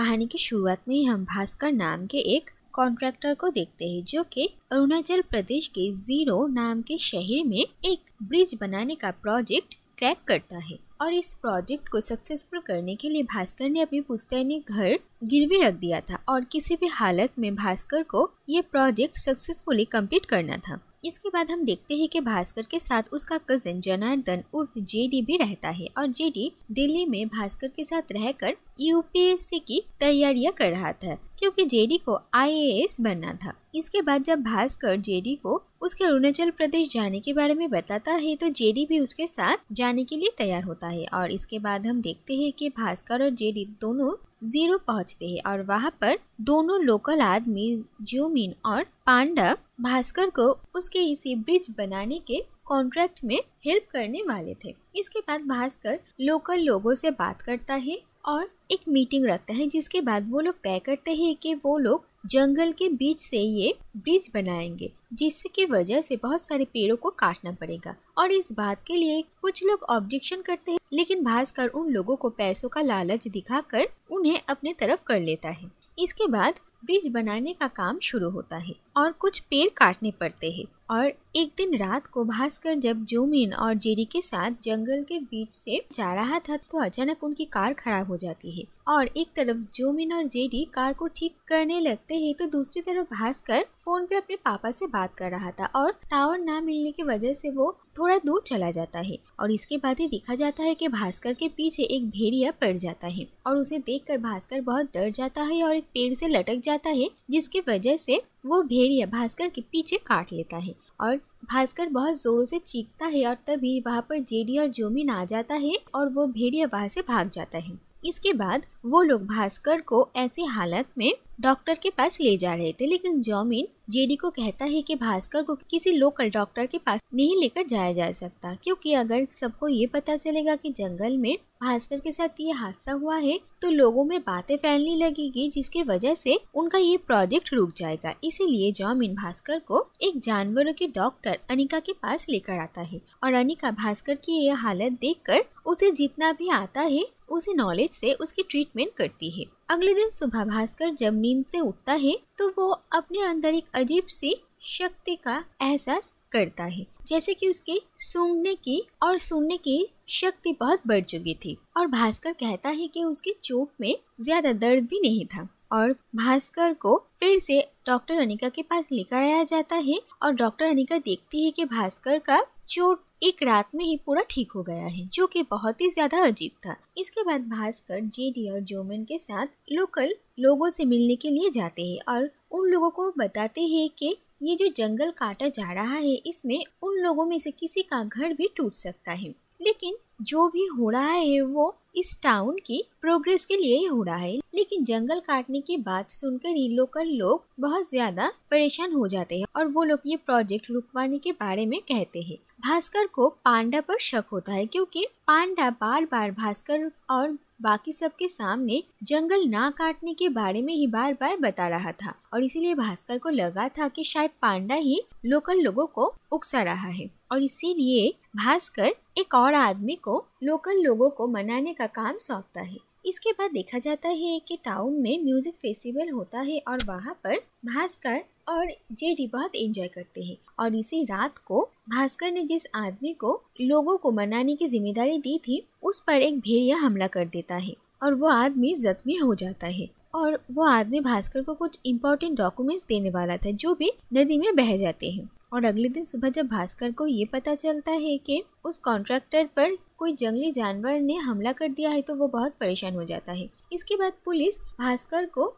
कहानी की शुरुआत में ही हम भास्कर नाम के एक कॉन्ट्रैक्टर को देखते हैं जो कि अरुणाचल प्रदेश के जीरो नाम के शहर में एक ब्रिज बनाने का प्रोजेक्ट क्रैक करता है और इस प्रोजेक्ट को सक्सेसफुल करने के लिए भास्कर ने अपनी पुस्तैनी घर गिरवी रख दिया था और किसी भी हालत में भास्कर को ये प्रोजेक्ट सक्सेसफुली कंप्लीट करना था इसके बाद हम देखते हैं कि भास्कर के साथ उसका कजन जनार्दन उर्फ जेडी भी रहता है और जेडी दिल्ली में भास्कर के साथ रहकर यूपीएससी की तैयारियां कर रहा था क्योंकि जेडी को आईएएस बनना था इसके बाद जब भास्कर जेडी को उसके अरुणाचल प्रदेश जाने के बारे में बताता है तो जेडी भी उसके साथ जाने के लिए तैयार होता है और इसके बाद हम देखते हैं कि भास्कर और जेडी दोनों जीरो पहुंचते हैं और वहां पर दोनों लोकल आदमी ज्योमिन और पांडा भास्कर को उसके इसी ब्रिज बनाने के कॉन्ट्रैक्ट में हेल्प करने वाले थे इसके बाद भास्कर लोकल लोगों से बात करता है और एक मीटिंग रखता है जिसके बाद वो लोग तय करते हैं कि वो लोग जंगल के बीच से ये ब्रिज बनाएंगे जिसकी वजह से बहुत सारे पेड़ों को काटना पड़ेगा और इस बात के लिए कुछ लोग ऑब्जेक्शन करते हैं लेकिन भास्कर उन लोगों को पैसों का लालच दिखाकर उन्हें अपने तरफ कर लेता है इसके बाद ब्रिज बनाने का काम शुरू होता है और कुछ पेड़ काटने पड़ते हैं और एक दिन रात को भास्कर जब जोमिन और जेरी के साथ जंगल के बीच से जा रहा था तो अचानक उनकी कार खराब हो जाती है और एक तरफ जोमिन और जेरी कार को ठीक करने लगते हैं तो दूसरी तरफ भास्कर फोन पे अपने पापा से बात कर रहा था और टावर ना मिलने की वजह से वो थोड़ा दूर चला जाता है और इसके बाद ही देखा जाता है कि भास्कर के पीछे एक भेड़िया पड़ जाता है और उसे देखकर भास्कर बहुत डर जाता है और एक पेड़ से लटक जाता है जिसकी वजह से वो भेड़िया भास्कर के पीछे काट लेता है और भास्कर बहुत जोरों से चीखता है और तभी वहाँ पर जेडी और जोमिन आ जाता है और वो भेड़िया वहाँ से भाग जाता है इसके बाद वो लोग भास्कर को ऐसी हालत में डॉक्टर के पास ले जा रहे थे लेकिन जॉमिन जेडी को कहता है कि भास्कर को किसी लोकल डॉक्टर के पास नहीं लेकर जाया जा सकता क्योंकि अगर सबको ये पता चलेगा कि जंगल में भास्कर के साथ ये हादसा हुआ है तो लोगों में बातें फैलने लगेगी जिसके वजह से उनका ये प्रोजेक्ट रुक जाएगा इसीलिए जॉमिन भास्कर को एक जानवरों के डॉक्टर अनिका के पास लेकर आता है और अनिका भास्कर की यह हालत देख उसे जितना भी आता है उसे नॉलेज से उसकी ट्रीटमेंट करती है अगले दिन सुबह भास्कर जब नींद से उठता है तो वो अपने अंदर एक अजीब सी शक्ति का एहसास करता है जैसे कि उसके सूंघने की और सुनने की शक्ति बहुत बढ़ चुकी थी और भास्कर कहता है कि उसके चोट में ज्यादा दर्द भी नहीं था और भास्कर को फिर से डॉक्टर अनिका के पास लेकर आया जाता है और डॉक्टर अनिका देखती है कि भास्कर का चोट एक रात में ही पूरा ठीक हो गया है जो कि बहुत ही ज्यादा अजीब था इसके बाद भास्कर जेडी और जोमन के साथ लोकल लोगों से मिलने के लिए जाते हैं और उन लोगों को बताते हैं कि ये जो जंगल काटा जा रहा है इसमें उन लोगों में से किसी का घर भी टूट सकता है लेकिन जो भी हो रहा है वो इस टाउन की प्रोग्रेस के लिए ही हो रहा है लेकिन जंगल काटने की बात सुनकर ही लोकल लोग बहुत ज्यादा परेशान हो जाते हैं और वो लोग ये प्रोजेक्ट रुकवाने के बारे में कहते हैं भास्कर को पांडा पर शक होता है क्योंकि पांडा बार बार भास्कर और बाकी सबके सामने जंगल ना काटने के बारे में ही बार बार बता रहा था और इसीलिए भास्कर को लगा था कि शायद पांडा ही लोकल लोगों को उकसा रहा है और इसीलिए भास्कर एक और आदमी को लोकल लोगों को मनाने का काम सौंपता है इसके बाद देखा जाता है कि टाउन में म्यूजिक फेस्टिवल होता है और वहाँ पर भास्कर और जेडी बहुत एंजॉय करते हैं और इसी रात को भास्कर ने जिस आदमी को लोगों को मनाने की जिम्मेदारी दी थी उस पर एक भेड़िया हमला कर देता है और वो आदमी जख्मी हो जाता है और वो आदमी भास्कर को कुछ इम्पोर्टेंट डॉक्यूमेंट्स देने वाला था जो भी नदी में बह जाते हैं और अगले दिन सुबह जब भास्कर को ये पता चलता है कि उस कॉन्ट्रैक्टर पर कोई जंगली जानवर ने हमला कर दिया है तो वो बहुत परेशान हो जाता है इसके बाद पुलिस भास्कर को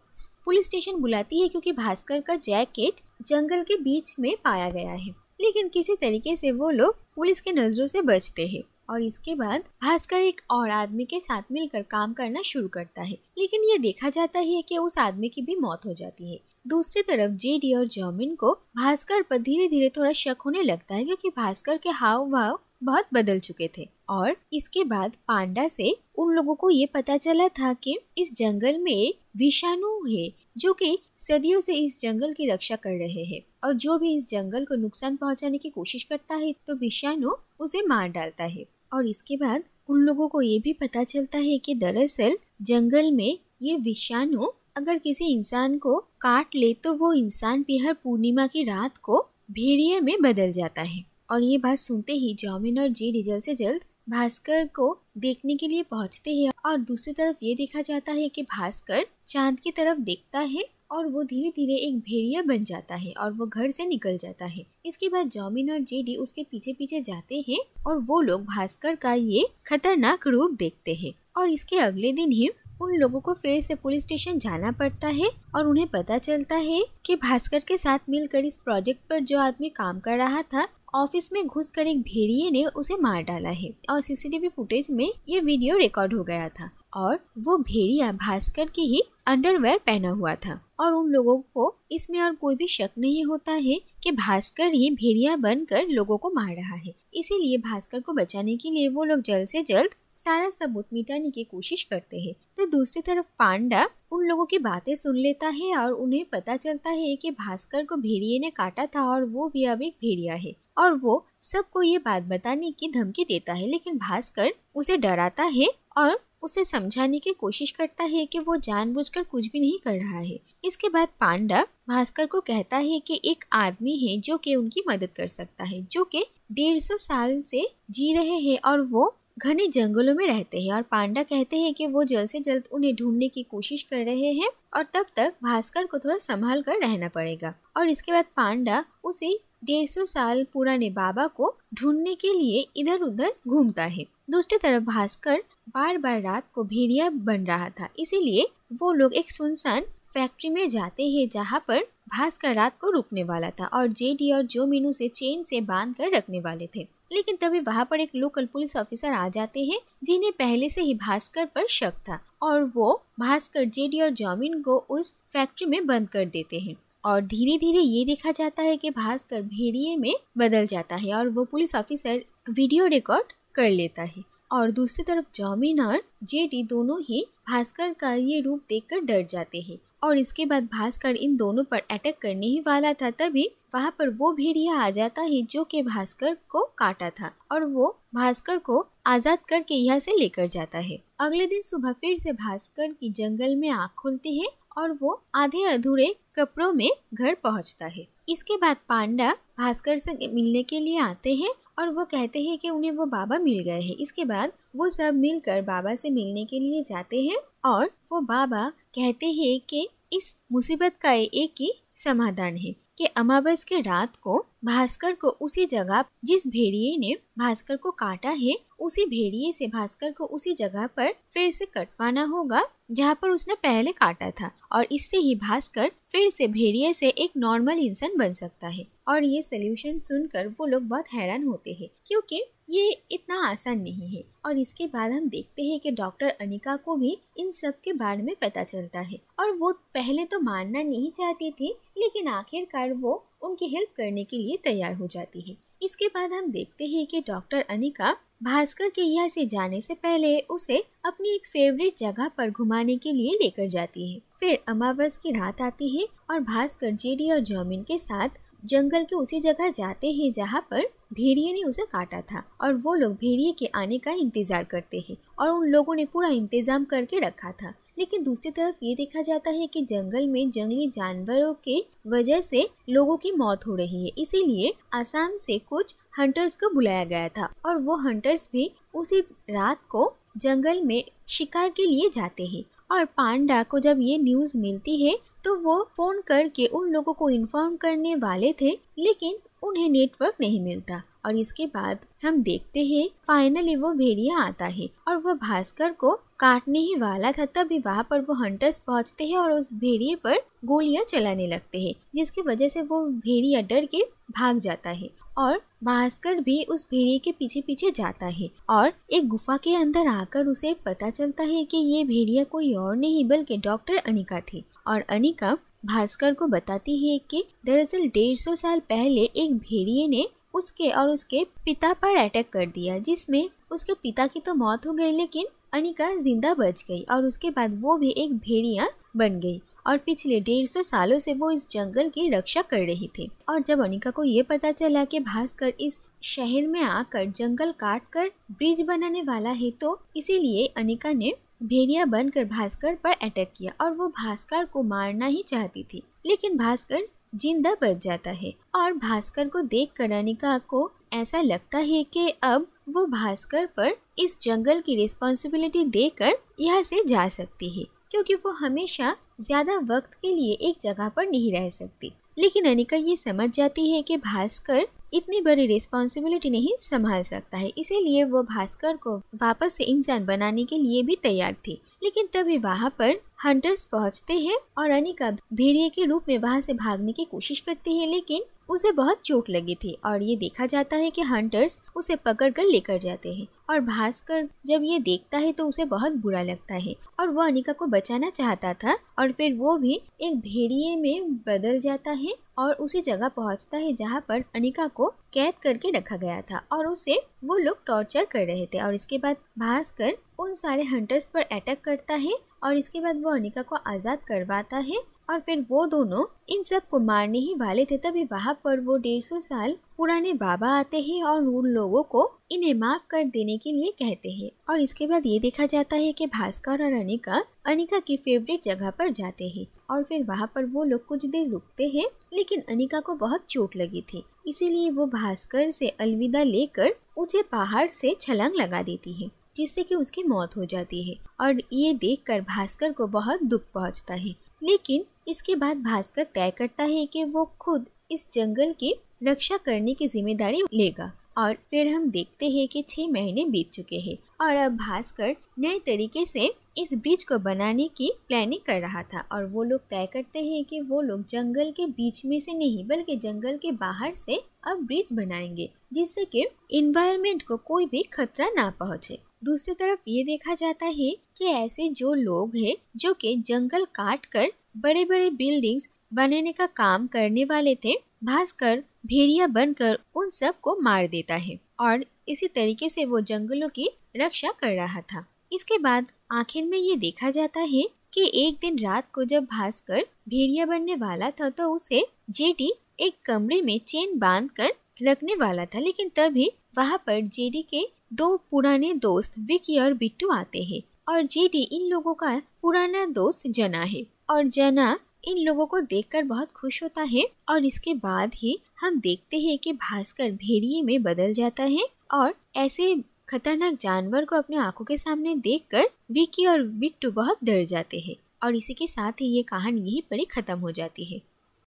पुलिस स्टेशन बुलाती है क्योंकि भास्कर का जैकेट जंगल के बीच में पाया गया है लेकिन किसी तरीके से वो लोग पुलिस के नजरों से बचते हैं और इसके बाद भास्कर एक और आदमी के साथ मिलकर काम करना शुरू करता है लेकिन ये देखा जाता है कि उस आदमी की भी मौत हो जाती है दूसरी तरफ जेडी डी और जॉमिन को भास्कर पर धीरे धीरे थोड़ा शक होने लगता है क्योंकि भास्कर के हाव भाव बहुत बदल चुके थे और इसके बाद पांडा से उन लोगों को ये पता चला था कि इस जंगल में विषाणु है जो कि सदियों से इस जंगल की रक्षा कर रहे हैं और जो भी इस जंगल को नुकसान पहुंचाने की कोशिश करता है तो विषाणु उसे मार डालता है और इसके बाद उन लोगों को ये भी पता चलता है कि दरअसल जंगल में ये विषाणु अगर किसी इंसान को काट ले तो वो इंसान बिहार पूर्णिमा की रात को भेड़िए में बदल जाता है और ये बात सुनते ही जॉमिन और जेडी जल्द से जल्द भास्कर को देखने के लिए पहुंचते हैं और दूसरी तरफ ये देखा जाता है कि भास्कर चांद की तरफ देखता है और वो धीरे धीरे एक भेड़िया बन जाता है और वो घर से निकल जाता है इसके बाद जॉमिन और जेडी उसके पीछे पीछे जाते हैं और वो लोग भास्कर का ये खतरनाक रूप देखते हैं और इसके अगले दिन ही उन लोगों को फिर से पुलिस स्टेशन जाना पड़ता है और उन्हें पता चलता है कि भास्कर के साथ मिलकर इस प्रोजेक्ट पर जो आदमी काम कर रहा था ऑफिस में घुसकर एक भेड़िए ने उसे मार डाला है और सीसीटीवी फुटेज में ये वीडियो रिकॉर्ड हो गया था और वो भेड़िया भास्कर की ही अंडरवेयर पहना हुआ था और उन लोगों को इसमें और कोई भी शक नहीं होता है कि भास्कर ही भेड़िया बनकर लोगों को मार रहा है इसीलिए भास्कर को बचाने के लिए वो लोग जल्द से जल्द सारा सबूत मिटाने की कोशिश करते हैं तो दूसरी तरफ पांडा उन लोगों की बातें सुन लेता है और उन्हें पता चलता है कि भास्कर को भेड़िए ने काटा था और वो भी अब एक भेड़िया है और वो सबको ये बात बताने की धमकी देता है लेकिन भास्कर उसे डराता है और उसे समझाने की कोशिश करता है कि वो जानबूझकर कुछ भी नहीं कर रहा है इसके बाद पांडा भास्कर को कहता है कि एक आदमी है जो कि उनकी मदद कर सकता है जो कि डेढ़ सौ साल से जी रहे हैं और वो घने जंगलों में रहते हैं और पांडा कहते हैं कि वो जल्द से जल्द उन्हें ढूंढने की कोशिश कर रहे हैं और तब तक भास्कर को थोड़ा संभाल कर रहना पड़ेगा और इसके बाद पांडा उसे डेढ़ सौ साल पुराने बाबा को ढूंढने के लिए इधर उधर घूमता है दूसरी तरफ भास्कर बार बार रात को भेड़िया बन रहा था इसीलिए वो लोग एक सुनसान फैक्ट्री में जाते हैं जहाँ पर भास्कर रात को रुकने वाला था और जेडी और जो मीनू से चेन से बांध कर रखने वाले थे लेकिन तभी वहाँ पर एक लोकल पुलिस ऑफिसर आ जाते हैं जिन्हें पहले से ही भास्कर पर शक था और वो भास्कर जेडी और जॉमिन को उस फैक्ट्री में बंद कर देते हैं और धीरे धीरे ये देखा जाता है कि भास्कर भेड़िए में बदल जाता है और वो पुलिस ऑफिसर वीडियो रिकॉर्ड कर लेता है और दूसरी तरफ जॉमिन और जेडी दोनों ही भास्कर का ये रूप देखकर डर जाते हैं और इसके बाद भास्कर इन दोनों पर अटैक करने ही वाला था तभी वहाँ पर वो भेड़िया आ जाता है जो कि भास्कर को काटा था और वो भास्कर को आजाद करके यहाँ से लेकर जाता है अगले दिन सुबह फिर से भास्कर की जंगल में आँख खुलती है और वो आधे अधूरे कपड़ों में घर पहुँचता है इसके बाद पांडा भास्कर से मिलने के लिए आते हैं और वो कहते हैं कि उन्हें वो बाबा मिल गए हैं इसके बाद वो सब मिलकर बाबा से मिलने के लिए जाते हैं और वो बाबा कहते हैं कि इस मुसीबत का एक ही समाधान है कि अमावस के रात को भास्कर को उसी जगह जिस भेड़िए ने भास्कर को काटा है उसी भेड़िए से भास्कर को उसी जगह पर फिर से कटवाना होगा जहाँ पर उसने पहले काटा था और इससे ही भास्कर फिर से भेड़िए से एक नॉर्मल इंसान बन सकता है और ये सोल्यूशन सुनकर वो लोग बहुत हैरान होते हैं क्योंकि ये इतना आसान नहीं है और इसके बाद हम देखते हैं कि डॉक्टर अनिका को भी इन सब के बारे में पता चलता है और वो पहले तो मानना नहीं चाहती थी लेकिन आखिरकार वो उनकी हेल्प करने के लिए तैयार हो जाती है इसके बाद हम देखते हैं कि डॉक्टर अनिका भास्कर के यहाँ से जाने से पहले उसे अपनी एक फेवरेट जगह पर घुमाने के लिए लेकर जाती है फिर अमावस की रात आती है और भास्कर जेडी और जर्मिन के साथ जंगल के उसी जगह जाते हैं जहाँ पर भेड़िए ने उसे काटा था और वो लोग भेड़िए के आने का इंतजार करते हैं और उन लोगों ने पूरा इंतजाम करके रखा था लेकिन दूसरी तरफ ये देखा जाता है कि जंगल में जंगली जानवरों के वजह से लोगों की मौत हो रही है इसीलिए आसाम से कुछ हंटर्स को बुलाया गया था और वो हंटर्स भी उसी रात को जंगल में शिकार के लिए जाते हैं और पांडा को जब ये न्यूज़ मिलती है तो वो फ़ोन करके उन लोगों को इन्फॉर्म करने वाले थे लेकिन उन्हें नेटवर्क नहीं मिलता और इसके बाद हम देखते हैं फाइनली वो भेड़िया आता है और वह भास्कर को काटने ही वाला था तभी वहाँ पर वो हंटर्स पहुँचते हैं और उस भेड़िए पर गोलियां चलाने लगते हैं जिसकी वजह से वो भेड़िया डर के भाग जाता है और भास्कर भी उस भेड़िए के पीछे पीछे जाता है और एक गुफा के अंदर आकर उसे पता चलता है कि ये भेड़िया कोई और नहीं बल्कि डॉक्टर अनिका थी और अनिका भास्कर को बताती है कि दरअसल डेढ़ सौ साल पहले एक भेड़िए ने उसके और उसके पिता पर अटैक कर दिया जिसमें उसके पिता की तो मौत हो गई लेकिन अनिका जिंदा बच गई और उसके बाद वो भी एक भेड़िया बन गई और पिछले डेढ़ सौ सालों से वो इस जंगल की रक्षा कर रही थी और जब अनिका को ये पता चला कि भास्कर इस शहर में आकर जंगल काट कर ब्रिज बनाने वाला है तो इसीलिए अनिका ने भेड़िया बनकर भास्कर पर अटैक किया और वो भास्कर को मारना ही चाहती थी लेकिन भास्कर जिंदा बच जाता है और भास्कर को देख कर अनिका को ऐसा लगता है कि अब वो भास्कर पर इस जंगल की रिस्पॉन्सिबिलिटी देकर यहाँ से जा सकती है क्योंकि वो हमेशा ज्यादा वक्त के लिए एक जगह पर नहीं रह सकती लेकिन अनिका ये समझ जाती है कि भास्कर इतनी बड़ी रिस्पॉन्सिबिलिटी नहीं संभाल सकता है इसीलिए वो भास्कर को वापस से इंसान बनाने के लिए भी तैयार थी लेकिन तभी वहाँ पर हंटर्स पहुँचते हैं और अनिका भेड़िए के रूप में वहाँ से भागने की कोशिश करती है लेकिन उसे बहुत चोट लगी थी और ये देखा जाता है कि हंटर्स उसे पकड़ कर लेकर जाते हैं और भास्कर जब ये देखता है तो उसे बहुत बुरा लगता है और वो अनिका को बचाना चाहता था और फिर वो भी एक भेड़िए में बदल जाता है और उसी जगह पहुंचता है जहाँ पर अनिका को कैद करके रखा गया था और उसे वो लोग टॉर्चर कर रहे थे और इसके बाद भास्कर उन सारे हंटर्स पर अटैक करता है और इसके बाद वो अनिका को आज़ाद करवाता है और फिर वो दोनों इन सब को मारने ही वाले थे तभी वहाँ पर वो डेढ़ सौ साल पुराने बाबा आते हैं और उन लोगों को इन्हें माफ कर देने के लिए कहते हैं और इसके बाद ये देखा जाता है कि भास्कर और अनिका अनिका की फेवरेट जगह पर जाते हैं और फिर वहाँ पर वो लोग कुछ देर रुकते हैं लेकिन अनिका को बहुत चोट लगी थी इसीलिए वो भास्कर से अलविदा लेकर ऊंचे पहाड़ से छलांग लगा देती है जिससे कि उसकी मौत हो जाती है और ये देखकर भास्कर को बहुत दुख पहुंचता है लेकिन इसके बाद भास्कर तय करता है कि वो खुद इस जंगल की रक्षा करने की जिम्मेदारी लेगा और फिर हम देखते हैं कि छः महीने बीत चुके हैं और अब भास्कर नए तरीके से इस बीच को बनाने की प्लानिंग कर रहा था और वो लोग तय करते हैं कि वो लोग जंगल के बीच में से नहीं बल्कि जंगल के बाहर से अब ब्रिज बनाएंगे जिससे कि इन्वायरमेंट को कोई भी खतरा ना पहुंचे दूसरी तरफ ये देखा जाता है कि ऐसे जो लोग हैं जो कि जंगल काट कर बड़े बड़े बिल्डिंग्स बनाने का काम करने वाले थे भास्कर भेड़िया बनकर उन सब को मार देता है और इसी तरीके से वो जंगलों की रक्षा कर रहा था इसके बाद आखिर में ये देखा जाता है कि एक दिन रात को जब भास्कर भेड़िया बनने वाला था तो उसे जेडी एक कमरे में चेन बांध कर रखने वाला था लेकिन तभी वहाँ पर जेडी के दो पुराने दोस्त विकी और बिट्टू आते हैं और जेडी इन लोगों का पुराना दोस्त जना है और जना इन लोगों को देखकर बहुत खुश होता है और इसके बाद ही हम देखते हैं कि भास्कर भेड़िए में बदल जाता है और ऐसे खतरनाक जानवर को अपने आंखों के सामने देखकर विकी और बिट्टू बहुत डर जाते हैं और इसी के साथ ही ये कहानी यहीं पर खत्म हो जाती है